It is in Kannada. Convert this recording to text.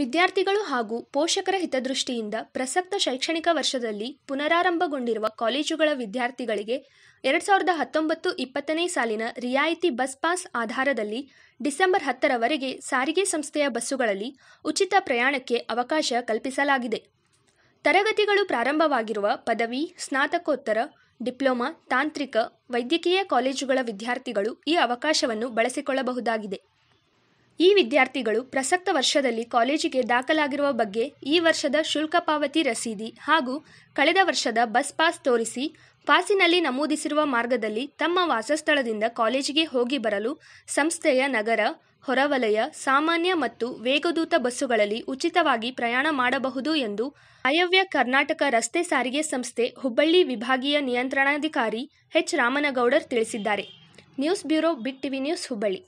ವಿದ್ಯಾರ್ಥಿಗಳು ಹಾಗೂ ಪೋಷಕರ ಹಿತದೃಷ್ಟಿಯಿಂದ ಪ್ರಸಕ್ತ ಶೈಕ್ಷಣಿಕ ವರ್ಷದಲ್ಲಿ ಪುನರಾರಂಭಗೊಂಡಿರುವ ಕಾಲೇಜುಗಳ ವಿದ್ಯಾರ್ಥಿಗಳಿಗೆ ಎರಡು ಸಾವಿರದ ಹತ್ತೊಂಬತ್ತು ಇಪ್ಪತ್ತನೇ ಸಾಲಿನ ರಿಯಾಯಿತಿ ಬಸ್ ಪಾಸ್ ಆಧಾರದಲ್ಲಿ ಡಿಸೆಂಬರ್ ಹತ್ತರವರೆಗೆ ಸಾರಿಗೆ ಸಂಸ್ಥೆಯ ಬಸ್ಸುಗಳಲ್ಲಿ ಉಚಿತ ಪ್ರಯಾಣಕ್ಕೆ ಅವಕಾಶ ಕಲ್ಪಿಸಲಾಗಿದೆ ತರಗತಿಗಳು ಪ್ರಾರಂಭವಾಗಿರುವ ಪದವಿ ಸ್ನಾತಕೋತ್ತರ ಡಿಪ್ಲೊಮಾ ತಾಂತ್ರಿಕ ವೈದ್ಯಕೀಯ ಕಾಲೇಜುಗಳ ವಿದ್ಯಾರ್ಥಿಗಳು ಈ ಅವಕಾಶವನ್ನು ಬಳಸಿಕೊಳ್ಳಬಹುದಾಗಿದೆ ಈ ವಿದ್ಯಾರ್ಥಿಗಳು ಪ್ರಸಕ್ತ ವರ್ಷದಲ್ಲಿ ಕಾಲೇಜಿಗೆ ದಾಖಲಾಗಿರುವ ಬಗ್ಗೆ ಈ ವರ್ಷದ ಶುಲ್ಕ ಪಾವತಿ ರಸೀದಿ ಹಾಗೂ ಕಳೆದ ವರ್ಷದ ಬಸ್ ಪಾಸ್ ತೋರಿಸಿ ಪಾಸಿನಲ್ಲಿ ನಮೂದಿಸಿರುವ ಮಾರ್ಗದಲ್ಲಿ ತಮ್ಮ ವಾಸಸ್ಥಳದಿಂದ ಕಾಲೇಜಿಗೆ ಹೋಗಿ ಬರಲು ಸಂಸ್ಥೆಯ ನಗರ ಹೊರವಲಯ ಸಾಮಾನ್ಯ ಮತ್ತು ವೇಗದೂತ ಬಸ್ಸುಗಳಲ್ಲಿ ಉಚಿತವಾಗಿ ಪ್ರಯಾಣ ಮಾಡಬಹುದು ಎಂದು ಆಯವ್ಯ ಕರ್ನಾಟಕ ರಸ್ತೆ ಸಾರಿಗೆ ಸಂಸ್ಥೆ ಹುಬ್ಬಳ್ಳಿ ವಿಭಾಗೀಯ ನಿಯಂತ್ರಣಾಧಿಕಾರಿ ಎಚ್ ರಾಮನಗೌಡರ್ ತಿಳಿಸಿದ್ದಾರೆ news bureau big TV news Hubballi